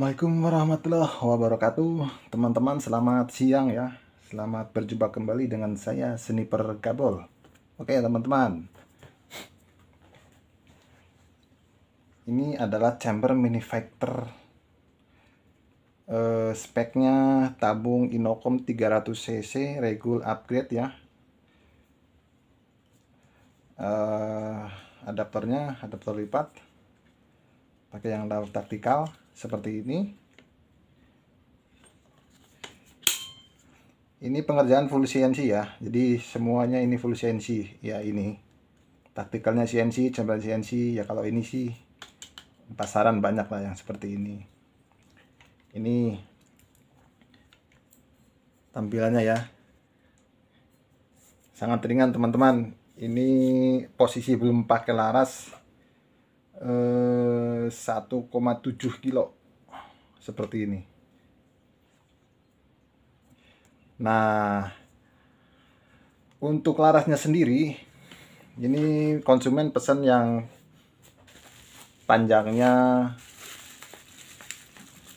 Assalamualaikum warahmatullahi wabarakatuh Teman-teman selamat siang ya Selamat berjumpa kembali dengan saya Sniper Kabel Oke teman-teman Ini adalah chamber mini factor uh, eh, Speknya tabung Inokom 300cc Regul upgrade ya uh, Adaptornya adaptor lipat Pakai yang taktikal seperti ini. Ini pengerjaan full CNC ya. Jadi semuanya ini full CNC ya ini. Taktikalnya CNC, cambelan CNC ya kalau ini sih pasaran banyak lah yang seperti ini. Ini tampilannya ya. Sangat ringan teman-teman. Ini posisi belum pakai laras eh, 1,7 kilo seperti ini nah untuk larasnya sendiri ini konsumen pesan yang panjangnya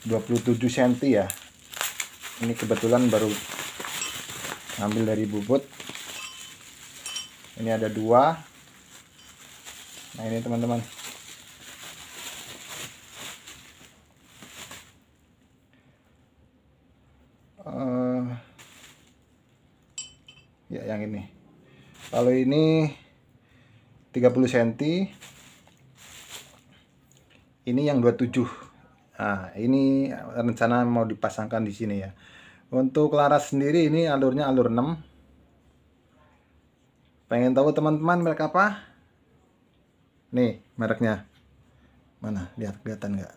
27 cm ya ini kebetulan baru ngambil dari bubut ini ada dua nah ini teman-teman ya yang ini Kalau ini 30 cm ini yang 27 nah ini rencana mau dipasangkan di sini ya untuk laras sendiri ini alurnya alur 6 pengen tahu teman-teman merek apa nih mereknya mana lihat kelihatan nggak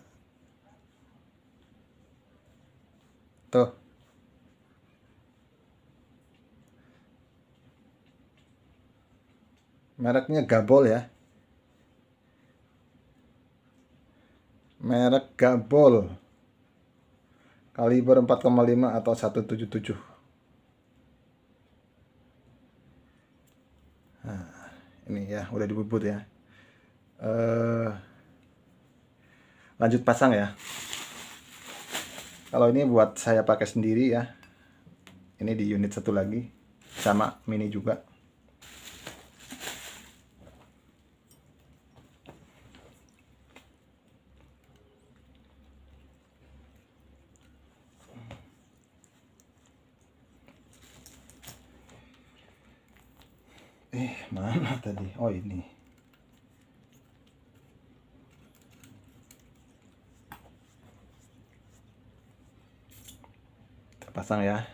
tuh mereknya Gabol ya merek Gabol kaliber 4,5 atau 177 nah, ini ya udah dibubut ya uh, lanjut pasang ya kalau ini buat saya pakai sendiri ya ini di unit satu lagi sama mini juga eh mana tadi oh ini kita pasang ya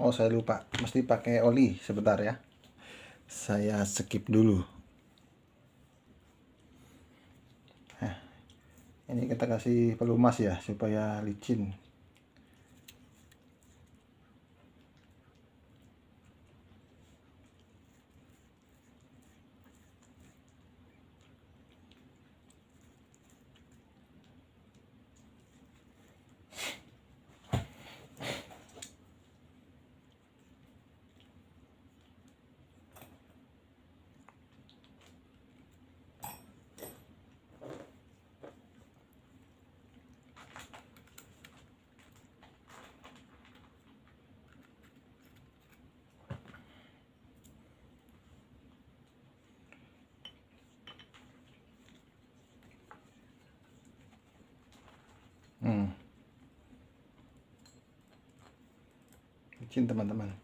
Oh, saya lupa. Mesti pakai oli sebentar ya. Saya skip dulu. ini kita kasih pelumas ya supaya licin. kecil teman-teman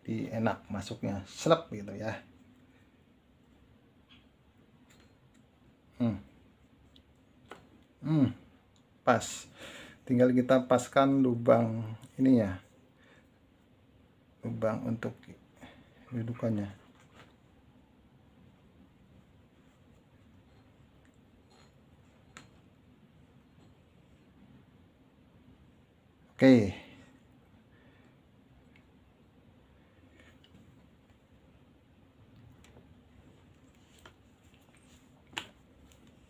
jadi enak masuknya selap gitu ya hmm. Hmm. pas tinggal kita paskan lubang ini ya lubang untuk dudukannya Oke.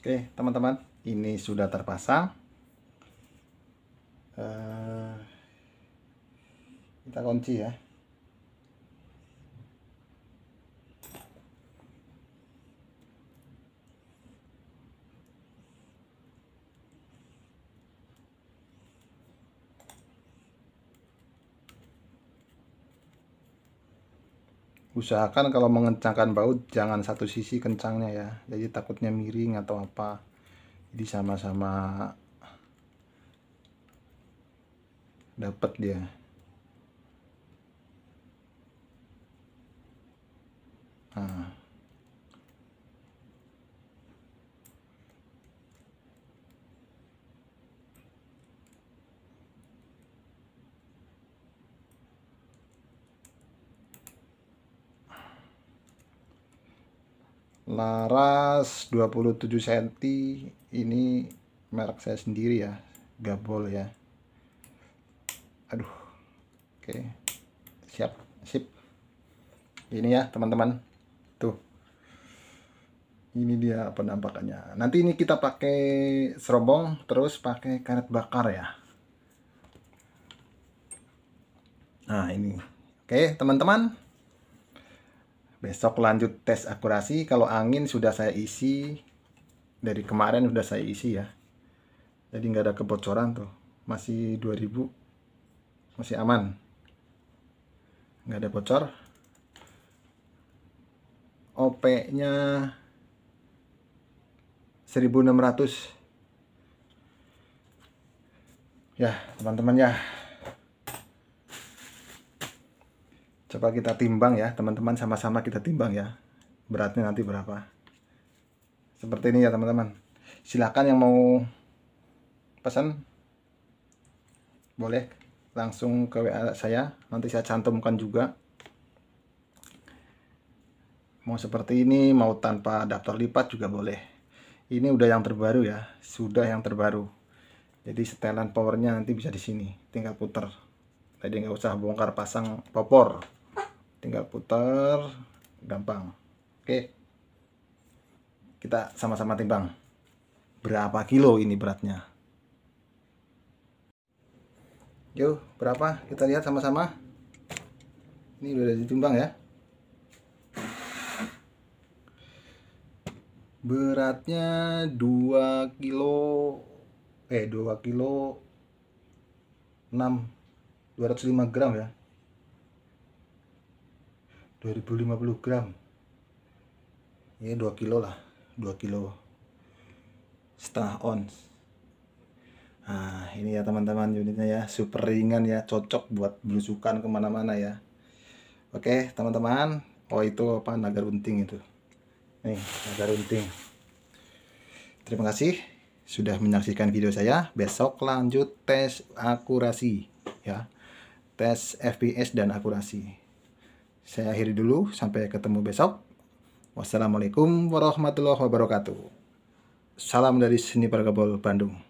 Oke, teman-teman, ini sudah terpasang. Eh, kita kunci ya. usahakan kalau mengencangkan baut jangan satu sisi kencangnya ya jadi takutnya miring atau apa jadi sama-sama dapat dia nah laras 27 cm ini merek saya sendiri ya gabol ya aduh oke okay. siap sip ini ya teman-teman tuh ini dia penampakannya nanti ini kita pakai serobong terus pakai karet bakar ya nah ini oke teman-teman Besok lanjut tes akurasi. Kalau angin sudah saya isi dari kemarin sudah saya isi ya. Jadi nggak ada kebocoran tuh. Masih 2000 masih aman. Nggak ada bocor. OP-nya 1600. Ya, teman-teman ya. Coba kita timbang ya, teman-teman sama-sama kita timbang ya. Beratnya nanti berapa? Seperti ini ya, teman-teman. Silahkan yang mau pesan boleh langsung ke WA saya, nanti saya cantumkan juga. Mau seperti ini, mau tanpa adaptor lipat juga boleh. Ini udah yang terbaru ya, sudah yang terbaru. Jadi setelan powernya nanti bisa di sini, tinggal putar. Tadi nggak usah bongkar pasang popor tinggal putar gampang oke kita sama-sama timbang berapa kilo ini beratnya yuk berapa kita lihat sama-sama ini udah ditimbang ya beratnya 2 kilo eh 2 kilo 6 205 gram ya 2050 gram ini 2 kilo lah 2 kilo setengah ons nah ini ya teman-teman unitnya ya super ringan ya cocok buat belusukan kemana-mana ya oke teman-teman oh itu apa naga runting itu nih naga runting terima kasih sudah menyaksikan video saya besok lanjut tes akurasi ya tes FPS dan akurasi saya akhiri dulu, sampai ketemu besok. Wassalamualaikum warahmatullahi wabarakatuh. Salam dari Seni Pergabol Bandung.